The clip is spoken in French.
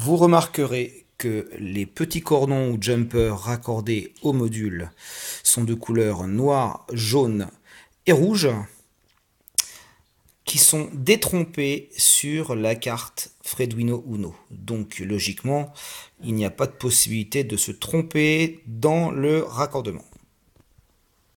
Vous remarquerez que les petits cordons ou jumpers raccordés au module sont de couleur noire, jaune et rouge qui sont détrompés sur la carte Fredwino Uno. Donc logiquement, il n'y a pas de possibilité de se tromper dans le raccordement.